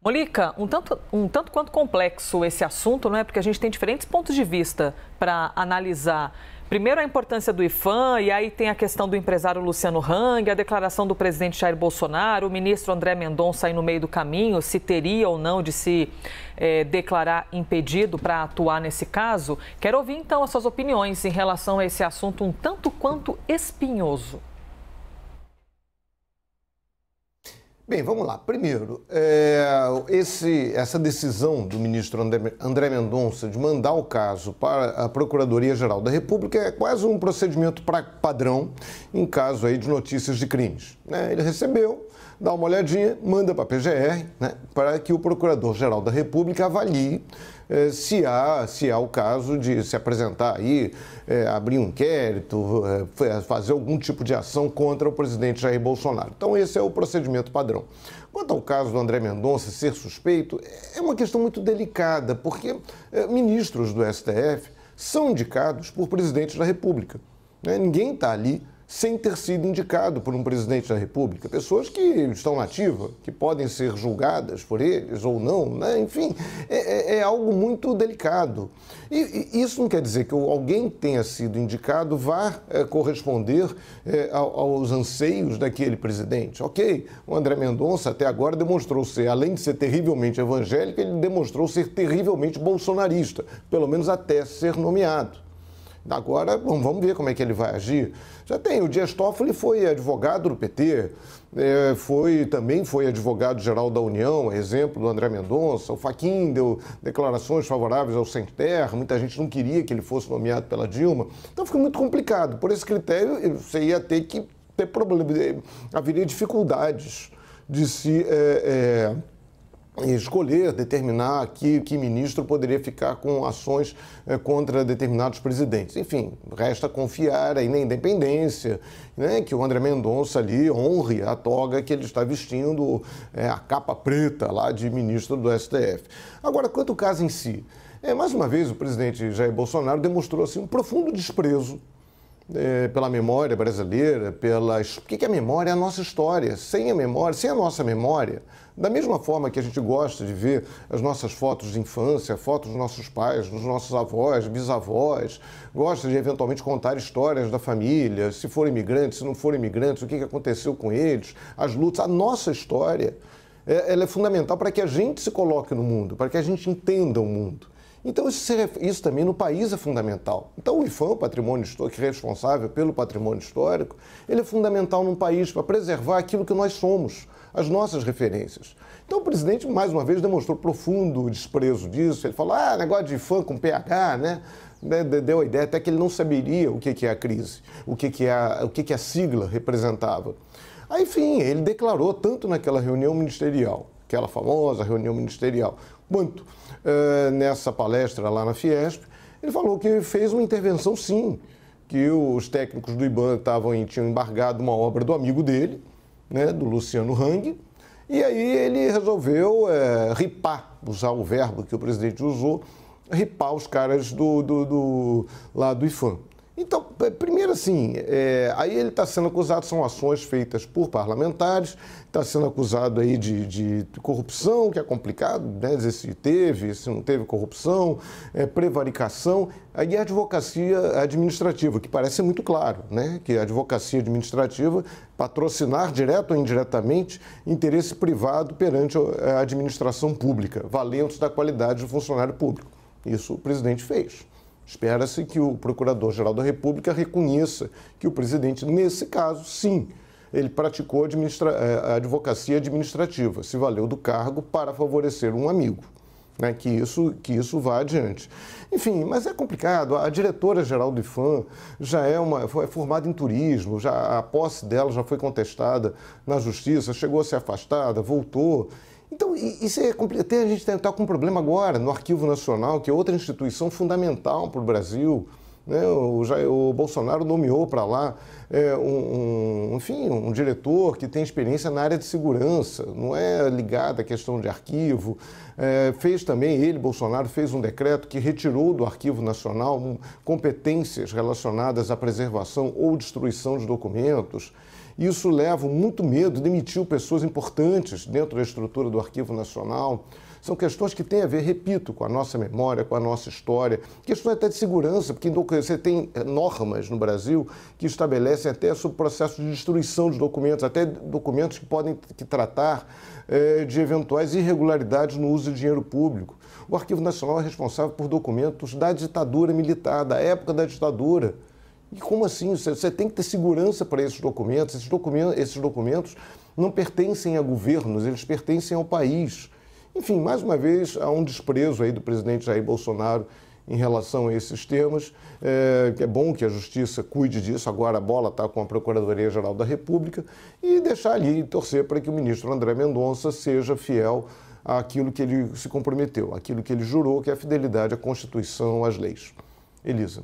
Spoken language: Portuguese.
Molica, um tanto, um tanto quanto complexo esse assunto, não é? Porque a gente tem diferentes pontos de vista para analisar. Primeiro, a importância do IFAM, e aí tem a questão do empresário Luciano Hang, a declaração do presidente Jair Bolsonaro, o ministro André Mendonça aí no meio do caminho, se teria ou não de se é, declarar impedido para atuar nesse caso. Quero ouvir então as suas opiniões em relação a esse assunto um tanto quanto espinhoso. Bem, vamos lá. Primeiro, é, esse, essa decisão do ministro André, Mendonça de mandar o caso para a Procuradoria-Geral da República é quase um procedimento pra, padrão em caso aí de notícias de crimes. Né? Ele recebeu, dá uma olhadinha, manda para a PGR, né, para que o Procurador-Geral da República avalie eh, se, há, se há o caso de se apresentar aí, eh, abrir um inquérito, eh, fazer algum tipo de ação contra o presidente Jair Bolsonaro. Então, esse é o procedimento padrão. Quanto ao caso do André Mendonça ser suspeito, é uma questão muito delicada, porque ministros do STF são indicados por presidentes da República. Né? Ninguém está ali sem ter sido indicado por um presidente da República. Pessoas que estão na ativa, que podem ser julgadas por eles ou não, né? enfim, é, é, é algo muito delicado. E, e, isso não quer dizer que alguém tenha sido indicado vá é, corresponder é, aos anseios daquele presidente. Ok, o André Mendonça até agora demonstrou ser, além de ser terrivelmente evangélico, ele demonstrou ser terrivelmente bolsonarista, pelo menos até ser nomeado. Agora, vamos ver como é que ele vai agir. Já tem, o Dias Toffoli foi advogado do PT, é, foi também foi advogado-geral da União, exemplo do André Mendonça. O Faquin deu declarações favoráveis ao Sem Terra, muita gente não queria que ele fosse nomeado pela Dilma. Então fica muito complicado. Por esse critério, você ia ter que ter problemas haveria dificuldades de se. É, é escolher, determinar que, que ministro poderia ficar com ações eh, contra determinados presidentes. Enfim, resta confiar aí na independência, né, que o André Mendonça ali honre a toga que ele está vestindo, eh, a capa preta lá de ministro do STF. Agora, quanto ao caso em si, é, mais uma vez o presidente Jair Bolsonaro demonstrou assim, um profundo desprezo é, pela memória brasileira, pelas. O que é a memória? É a nossa história. Sem a memória, sem a nossa memória, da mesma forma que a gente gosta de ver as nossas fotos de infância, fotos dos nossos pais, dos nossos avós, bisavós, gosta de eventualmente contar histórias da família, se for imigrantes, se não for imigrantes, o que aconteceu com eles, as lutas, a nossa história, é, ela é fundamental para que a gente se coloque no mundo, para que a gente entenda o mundo. Então, isso, isso, também no país é fundamental. Então, o IFAM, o patrimônio histórico, que é responsável pelo patrimônio histórico, ele é fundamental num país para preservar aquilo que nós somos, as nossas referências. Então, o presidente, mais uma vez, demonstrou profundo desprezo disso. Ele falou, ah, negócio de IFAM com PH, né? Deu a ideia até que ele não saberia o que é a crise, o que, é a, o que é a sigla representava. Aí, enfim, ele declarou tanto naquela reunião ministerial aquela famosa reunião ministerial. Muito. Uh, nessa palestra lá na Fiesp, ele falou que fez uma intervenção, sim, que os técnicos do IBAN estavam tinham embargado uma obra do amigo dele, né, do Luciano Hang, e aí ele resolveu é, ripar, usar o verbo que o presidente usou, ripar os caras do, do, do lá do IFAM. Então, primeiro assim, é, aí ele está sendo acusado, são ações feitas por parlamentares, está sendo acusado aí de, de, corrupção, que é complicado, né? dizer se teve, se não teve corrupção, é, prevaricação, aí a advocacia administrativa, que parece muito claro, né? que a advocacia administrativa patrocinar direto ou indiretamente interesse privado perante a administração pública, valendo da qualidade do funcionário público. Isso o presidente fez. Espera-se que o Procurador-Geral da República reconheça que o presidente, nesse caso, sim, ele praticou administra... É, a advocacia administrativa, se valeu do cargo para favorecer um amigo. Né, que, isso, que isso vá adiante. Enfim, mas é complicado. A diretora-geral do IFAM já é, uma, foi é formada em turismo, já, a posse dela já foi contestada na justiça, chegou a ser afastada, voltou. Então, isso é complicado. A gente está tá com um problema agora no Arquivo Nacional, que é outra instituição fundamental para o Brasil. Né? O, já, o Bolsonaro nomeou para lá é, um, um, enfim, um diretor que tem experiência na área de segurança, não é ligado à questão de arquivo. É, fez também, ele, Bolsonaro, fez um decreto que retirou do Arquivo Nacional hum, competências relacionadas à preservação ou destruição de documentos. Isso leva muito medo, demitiu pessoas importantes dentro da estrutura do Arquivo Nacional. São questões que têm a ver, repito, com a nossa memória, com a nossa história, questões até de segurança, porque então você tem eh, normas no Brasil que estabelecem até sobre o processo de destruição de documentos, até documentos que podem que tratar eh, de eventuais irregularidades no uso de dinheiro público. O Arquivo Nacional é responsável por documentos da ditadura militar, da época da ditadura. E como assim? Você tem que ter segurança para esses documentos. Esses documentos, esses documentos não pertencem a governos, eles pertencem ao país. Enfim, mais uma vez, há um desprezo aí do presidente Jair Bolsonaro em relação a esses temas. É, é bom que a Justiça cuide disso, agora a bola está com a Procuradoria-Geral da República, e deixar ali e torcer para que o ministro André Mendonça seja fiel àquilo que ele se comprometeu, àquilo que ele jurou, que é a fidelidade à Constituição, às leis. Elisa.